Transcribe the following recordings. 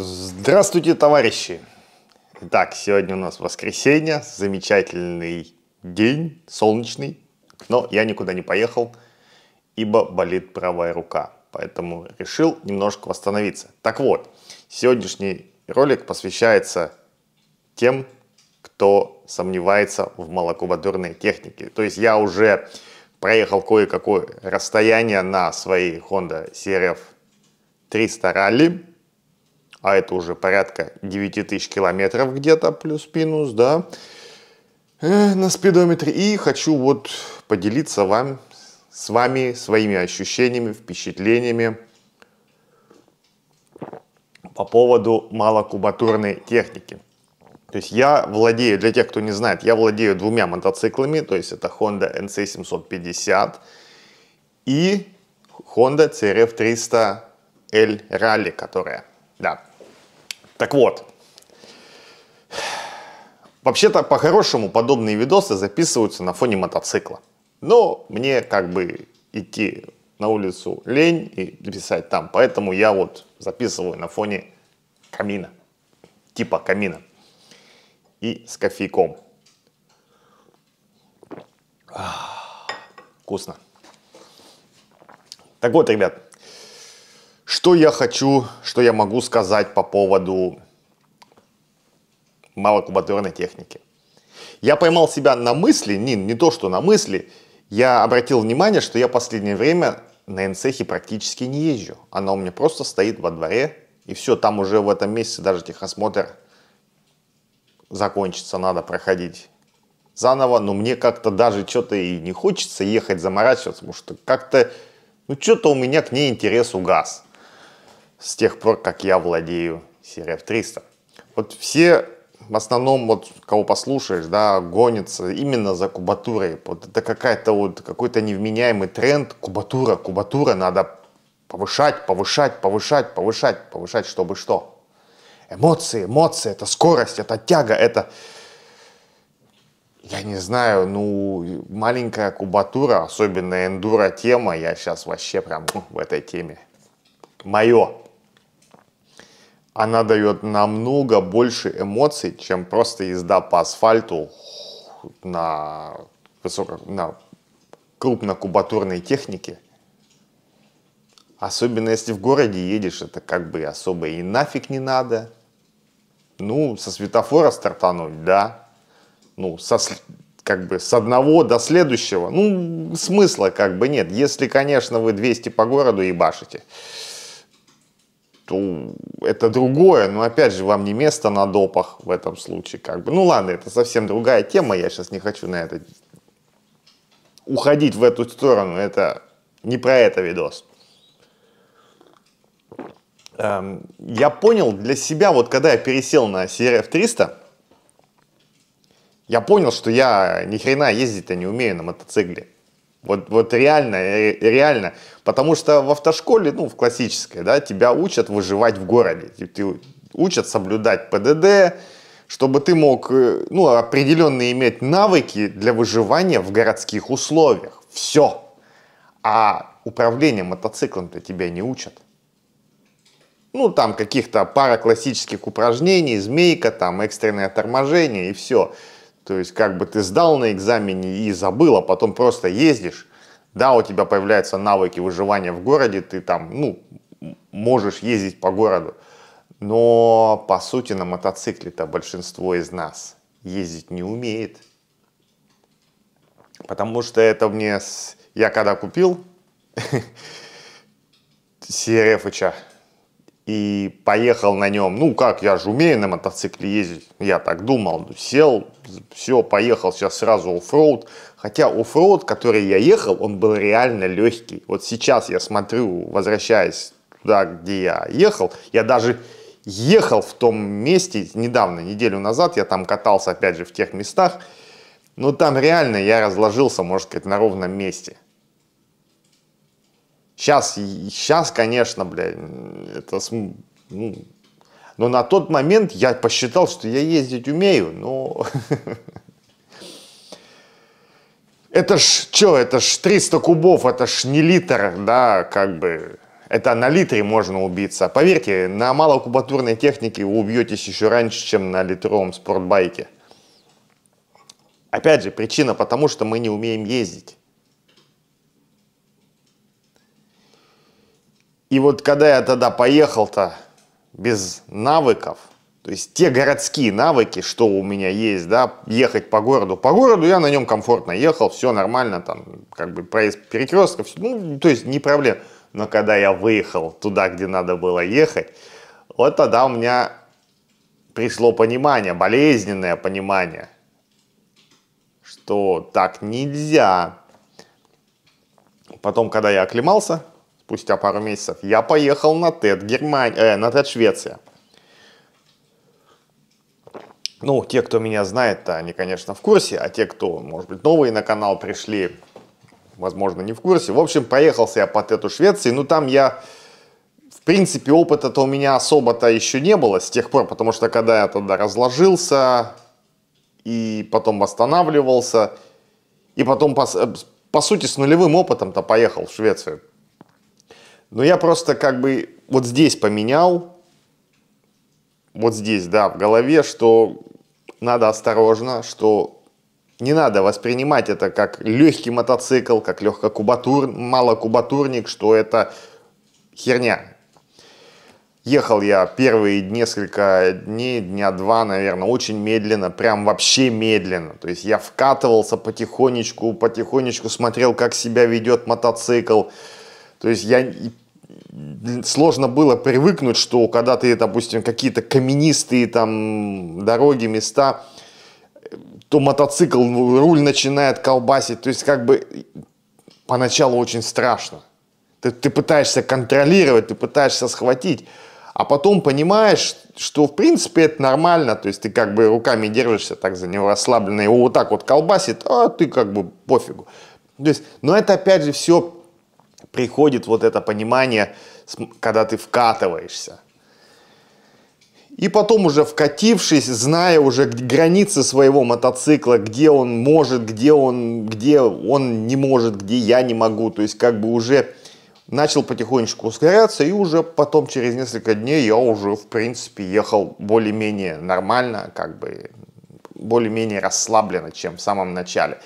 Здравствуйте, товарищи! Итак, сегодня у нас воскресенье, замечательный день, солнечный, но я никуда не поехал, ибо болит правая рука, поэтому решил немножко восстановиться. Так вот, сегодняшний ролик посвящается тем, кто сомневается в молокобадурной технике. То есть я уже проехал кое-какое расстояние на своей Honda CRF 300 Rally, а это уже порядка 9000 километров где-то, плюс-минус, да, э, на спидометре. И хочу вот поделиться вам, с вами своими ощущениями, впечатлениями по поводу малокубатурной техники. То есть я владею, для тех, кто не знает, я владею двумя мотоциклами, то есть это Honda NC750 и Honda CRF300L Rally, которая, да. Так вот, вообще-то по-хорошему подобные видосы записываются на фоне мотоцикла. Но мне как бы идти на улицу лень и писать там, поэтому я вот записываю на фоне камина, типа камина и с кофейком. Вкусно. Так вот, ребят, что я хочу, что я могу сказать по поводу малокубатурной техники? Я поймал себя на мысли, не, не то что на мысли, я обратил внимание, что я последнее время на инцехе практически не езжу. Она у меня просто стоит во дворе, и все, там уже в этом месяце даже техосмотр закончится, надо проходить заново, но мне как-то даже что-то и не хочется ехать заморачиваться, потому что как-то, ну что-то у меня к ней интерес угас с тех пор, как я владею CRF300. Вот все в основном, вот кого послушаешь, да, гонится именно за кубатурой. Вот это какая-то вот какой-то невменяемый тренд. Кубатура, кубатура, надо повышать, повышать, повышать, повышать, повышать, чтобы что? Эмоции, эмоции, это скорость, это тяга, это... Я не знаю, ну, маленькая кубатура, особенно эндуро тема, я сейчас вообще прям ну, в этой теме. Мое она дает намного больше эмоций, чем просто езда по асфальту на, высоко, на крупнокубатурной технике. Особенно если в городе едешь, это как бы особо и нафиг не надо. Ну, со светофора стартануть, да. Ну, со, как бы с одного до следующего. Ну, смысла как бы нет, если, конечно, вы 200 по городу ебашите. башите то это другое, но опять же вам не место на допах в этом случае, как бы. Ну ладно, это совсем другая тема, я сейчас не хочу на это уходить в эту сторону, это не про это видос. Эм, я понял для себя, вот когда я пересел на CRF 300, я понял, что я ни хрена ездить-то не умею на мотоцикле. Вот, вот реально, э, реально. Потому что в автошколе, ну, в классической, да, тебя учат выживать в городе. Ты учат соблюдать ПДД, чтобы ты мог, э, ну, определенно иметь навыки для выживания в городских условиях. Все. А управление мотоциклом-то тебя не учат. Ну, там каких-то пара классических упражнений, змейка, там экстренное торможение и все. То есть, как бы ты сдал на экзамене и забыл, а потом просто ездишь да, у тебя появляются навыки выживания в городе, ты там, ну, можешь ездить по городу, но по сути на мотоцикле-то большинство из нас ездить не умеет. Потому что это мне... Я когда купил CRF-ыча, и поехал на нем. Ну как, я же умею на мотоцикле ездить. Я так думал, ну, сел, все, поехал сейчас сразу оффроуд. Хотя оффроуд, который я ехал, он был реально легкий. Вот сейчас я смотрю, возвращаясь туда, где я ехал, я даже ехал в том месте недавно, неделю назад, я там катался опять же в тех местах, но там реально я разложился, можно сказать, на ровном месте. Сейчас, сейчас, конечно, блядь, это, ну, но на тот момент я посчитал, что я ездить умею, но... Это ж, что, это ж 300 кубов, это ж не литр, да, как бы, это на литре можно убиться. Поверьте, на малокубатурной технике вы убьетесь еще раньше, чем на литровом спортбайке. Опять же, причина потому, что мы не умеем ездить. И вот когда я тогда поехал-то без навыков, то есть те городские навыки, что у меня есть, да, ехать по городу. По городу я на нем комфортно ехал, все нормально, там, как бы проезд перекрестков, ну, то есть не проблем. Но когда я выехал туда, где надо было ехать, вот тогда у меня пришло понимание, болезненное понимание, что так нельзя. Потом, когда я оклемался, спустя пару месяцев, я поехал на ТЭД Германия, э, на ТЭД Швеция. Ну, те, кто меня знает, они, конечно, в курсе, а те, кто, может быть, новые на канал пришли, возможно, не в курсе. В общем, проехался я по ТЭТу Швеции, ну, там я... В принципе, опыта-то у меня особо-то еще не было с тех пор, потому что когда я тогда разложился и потом восстанавливался, и потом, по, э, по сути, с нулевым опытом-то поехал в Швецию. Но я просто как бы вот здесь поменял, вот здесь, да, в голове, что надо осторожно, что не надо воспринимать это как легкий мотоцикл, как легкокубатур, малокубатурник, что это херня. Ехал я первые несколько дней, дня два, наверное, очень медленно, прям вообще медленно. То есть я вкатывался потихонечку, потихонечку смотрел, как себя ведет мотоцикл. То есть я сложно было привыкнуть, что когда ты, допустим, какие-то каменистые там дороги, места, то мотоцикл, руль начинает колбасить. То есть как бы поначалу очень страшно. Ты, ты пытаешься контролировать, ты пытаешься схватить, а потом понимаешь, что в принципе это нормально. То есть ты как бы руками держишься так за него расслабленно, его вот так вот колбасит, а ты как бы пофигу. То есть, но это опять же все приходит вот это понимание, когда ты вкатываешься. И потом уже вкатившись, зная уже границы своего мотоцикла, где он может, где он, где он не может, где я не могу, то есть как бы уже начал потихонечку ускоряться, и уже потом через несколько дней я уже, в принципе, ехал более-менее нормально, как бы более-менее расслабленно, чем в самом начале.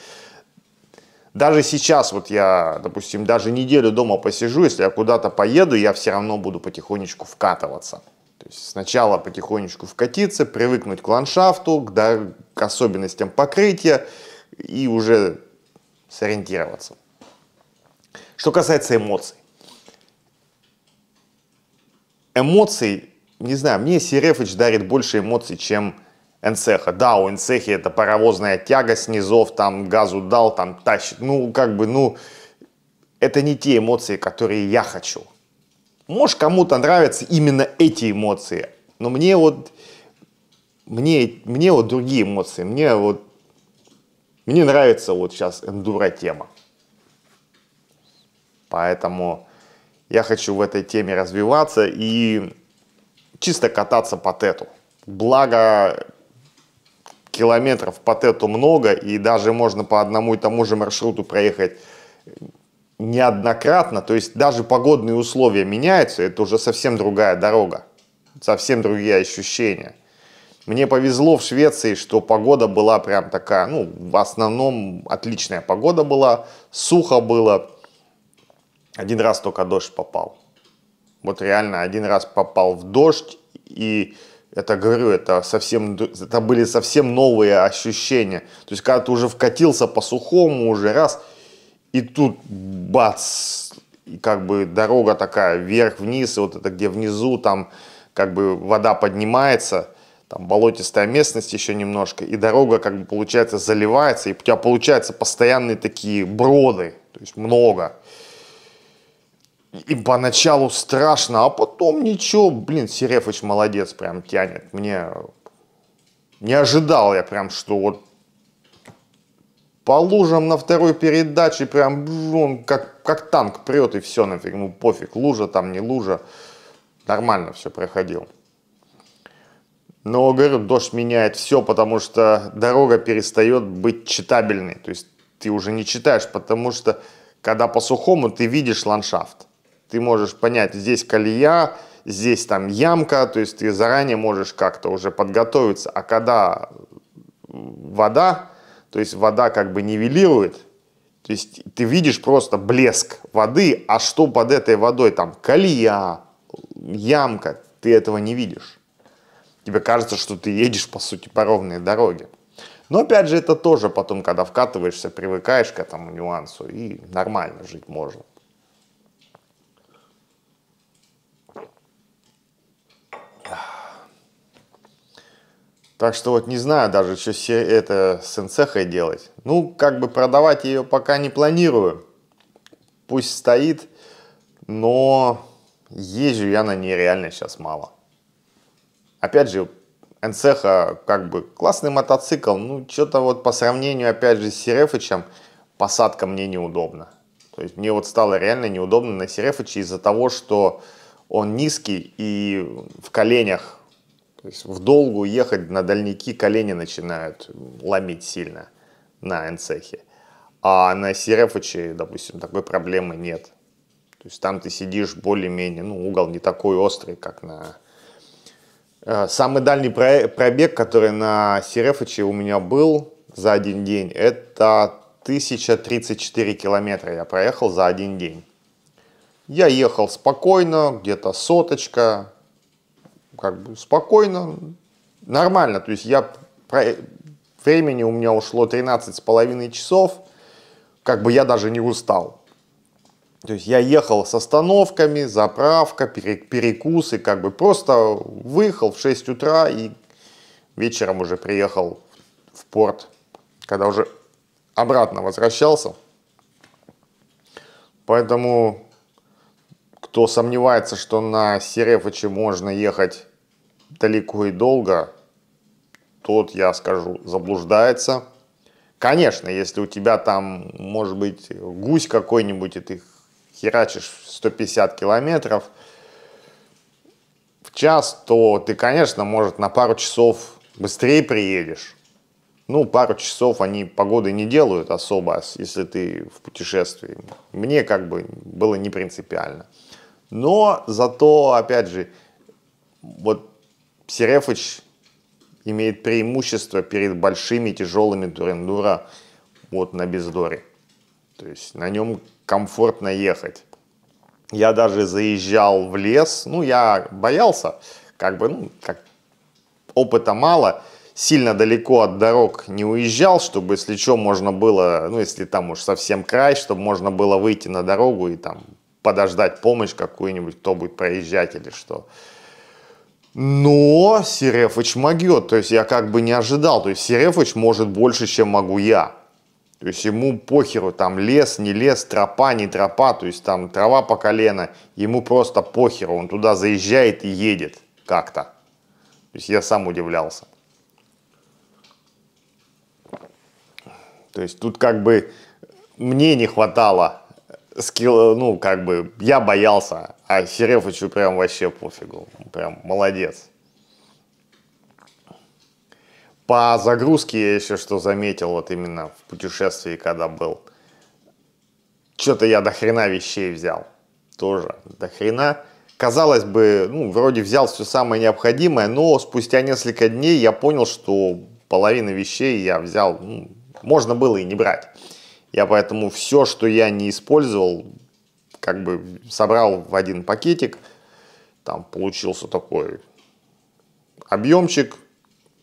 Даже сейчас, вот я, допустим, даже неделю дома посижу, если я куда-то поеду, я все равно буду потихонечку вкатываться. То есть сначала потихонечку вкатиться, привыкнуть к ландшафту, к, да, к особенностям покрытия и уже сориентироваться. Что касается эмоций. Эмоций, не знаю, мне Серефыч дарит больше эмоций, чем Энцеха. Да, у Энцехи это паровозная тяга с низов, там газу дал, там тащит. Ну, как бы, ну, это не те эмоции, которые я хочу. Может, кому-то нравятся именно эти эмоции, но мне вот, мне, мне вот другие эмоции, мне вот, мне нравится вот сейчас эндура тема. Поэтому я хочу в этой теме развиваться и чисто кататься по тету. Благо, километров по тету много, и даже можно по одному и тому же маршруту проехать неоднократно, то есть даже погодные условия меняются, это уже совсем другая дорога, совсем другие ощущения. Мне повезло в Швеции, что погода была прям такая, ну, в основном отличная погода была, сухо было. Один раз только дождь попал. Вот реально один раз попал в дождь, и это, говорю, это, совсем, это были совсем новые ощущения. То есть, когда ты уже вкатился по-сухому, уже раз, и тут бац, и как бы дорога такая вверх-вниз, и вот это где внизу там как бы вода поднимается, там болотистая местность еще немножко, и дорога как бы получается заливается, и у тебя получаются постоянные такие броды, то есть много. И поначалу страшно, а потом ничего, блин, Серефович молодец, прям тянет. Мне не ожидал я прям, что вот по лужам на второй передаче прям он как, как танк прет и все нафиг, ему ну, пофиг, лужа там, не лужа. Нормально все проходил. Но, говорю, дождь меняет все, потому что дорога перестает быть читабельной. То есть ты уже не читаешь, потому что когда по сухому ты видишь ландшафт ты можешь понять, здесь колея, здесь там ямка, то есть ты заранее можешь как-то уже подготовиться, а когда вода, то есть вода как бы нивелирует, то есть ты видишь просто блеск воды, а что под этой водой, там колея, ямка, ты этого не видишь. Тебе кажется, что ты едешь, по сути, по ровной дороге. Но опять же, это тоже потом, когда вкатываешься, привыкаешь к этому нюансу и нормально жить можно. Так что вот не знаю даже, что все это с инцехой делать. Ну, как бы продавать ее пока не планирую. Пусть стоит, но езжу я на ней реально сейчас мало. Опять же, Энцеха как бы классный мотоцикл, ну что-то вот по сравнению опять же с Серефычем посадка мне неудобна. То есть мне вот стало реально неудобно на Серефыче из-за того, что он низкий и в коленях то есть в долгу ехать на дальники колени начинают ломить сильно на энцехе. А на Серефыче, допустим, такой проблемы нет. То есть там ты сидишь более-менее, ну, угол не такой острый, как на... Э, самый дальний пробег, который на Серефыче у меня был за один день, это 1034 километра я проехал за один день. Я ехал спокойно, где-то соточка, как бы спокойно, нормально. То есть я времени у меня ушло 13 с половиной часов, как бы я даже не устал. То есть я ехал с остановками, заправка, перекусы, как бы просто выехал в 6 утра и вечером уже приехал в порт, когда уже обратно возвращался. Поэтому, кто сомневается, что на Серефыче можно ехать далеко и долго, тот, я скажу, заблуждается. Конечно, если у тебя там, может быть, гусь какой-нибудь, и ты херачишь 150 километров в час, то ты, конечно, может, на пару часов быстрее приедешь. Ну, пару часов они погоды не делают особо, если ты в путешествии. Мне как бы было не принципиально. Но зато, опять же, вот Серефыч имеет преимущество перед большими тяжелыми турендура вот на бездоре. То есть на нем комфортно ехать. Я даже заезжал в лес, ну я боялся, как бы, ну, как опыта мало, сильно далеко от дорог не уезжал, чтобы, если что, можно было, ну, если там уж совсем край, чтобы можно было выйти на дорогу и там подождать помощь какую-нибудь, кто будет проезжать или что. Но Серефович могет, то есть я как бы не ожидал, то есть Серефович может больше, чем могу я. То есть ему похеру, там лес, не лес, тропа, не тропа, то есть там трава по колено, ему просто похеру, он туда заезжает и едет как-то. То есть я сам удивлялся. То есть тут как бы мне не хватало скилл, э, ну, как бы, я боялся, а Серефовичу прям вообще пофигу, прям молодец. По загрузке я еще что заметил, вот именно в путешествии, когда был. Что-то я до хрена вещей взял. Тоже до хрена. Казалось бы, ну, вроде взял все самое необходимое, но спустя несколько дней я понял, что половина вещей я взял, ну, можно было и не брать. Я поэтому все, что я не использовал, как бы собрал в один пакетик. Там получился такой объемчик,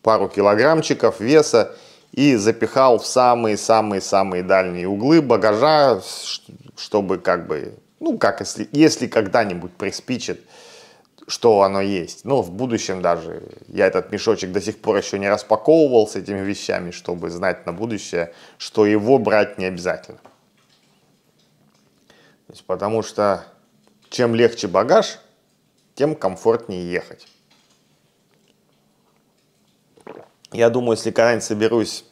пару килограммчиков веса и запихал в самые-самые-самые дальние углы багажа, чтобы как бы, ну, как если, если когда-нибудь приспичит, что оно есть. Ну, в будущем даже. Я этот мешочек до сих пор еще не распаковывал с этими вещами, чтобы знать на будущее, что его брать не обязательно. есть, потому что чем легче багаж, тем комфортнее ехать. Я думаю, если когда-нибудь соберусь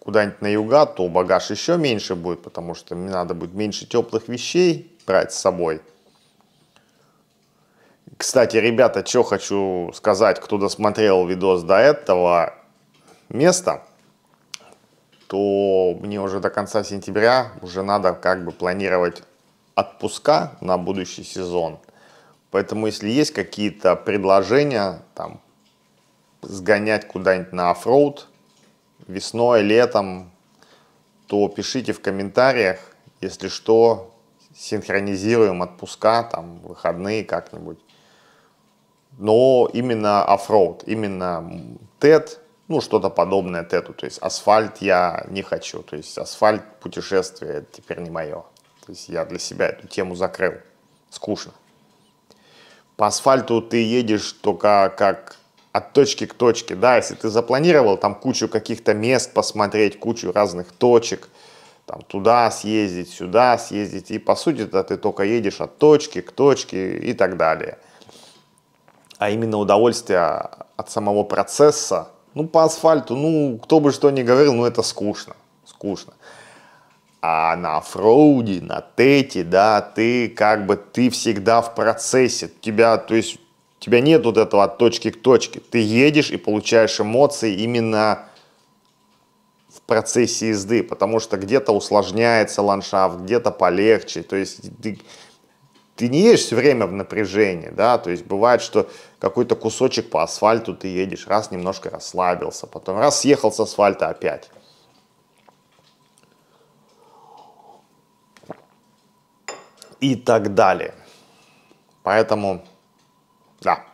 куда-нибудь на юга, то багаж еще меньше будет, потому что мне надо будет меньше теплых вещей брать с собой – кстати, ребята, что хочу сказать, кто досмотрел видос до этого места, то мне уже до конца сентября уже надо как бы планировать отпуска на будущий сезон. Поэтому, если есть какие-то предложения, там, сгонять куда-нибудь на оффроуд весной, летом, то пишите в комментариях, если что, синхронизируем отпуска, там, выходные как-нибудь но именно оффроуд, именно TED, ну, что-то подобное тету. То есть асфальт я не хочу. То есть асфальт, путешествие теперь не мое. То есть я для себя эту тему закрыл. Скучно. По асфальту ты едешь только как от точки к точке. Да, если ты запланировал там кучу каких-то мест посмотреть, кучу разных точек, там туда съездить, сюда съездить, и по сути-то ты только едешь от точки к точке и так далее – а именно удовольствие от самого процесса. Ну, по асфальту, ну, кто бы что ни говорил, ну, это скучно, скучно. А на фроуде, на тете, да, ты как бы, ты всегда в процессе. Тебя, то есть, тебя нет вот этого от точки к точке. Ты едешь и получаешь эмоции именно в процессе езды, потому что где-то усложняется ландшафт, где-то полегче. То есть, ты, ты не едешь все время в напряжении, да, то есть бывает, что какой-то кусочек по асфальту ты едешь, раз немножко расслабился, потом раз съехал с асфальта опять. И так далее. Поэтому, да.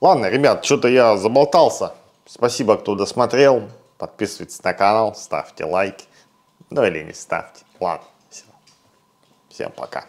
Ладно, ребят, что-то я заболтался. Спасибо, кто досмотрел. Подписывайтесь на канал, ставьте лайки. Ну или не ставьте. Ладно, все. Всем пока.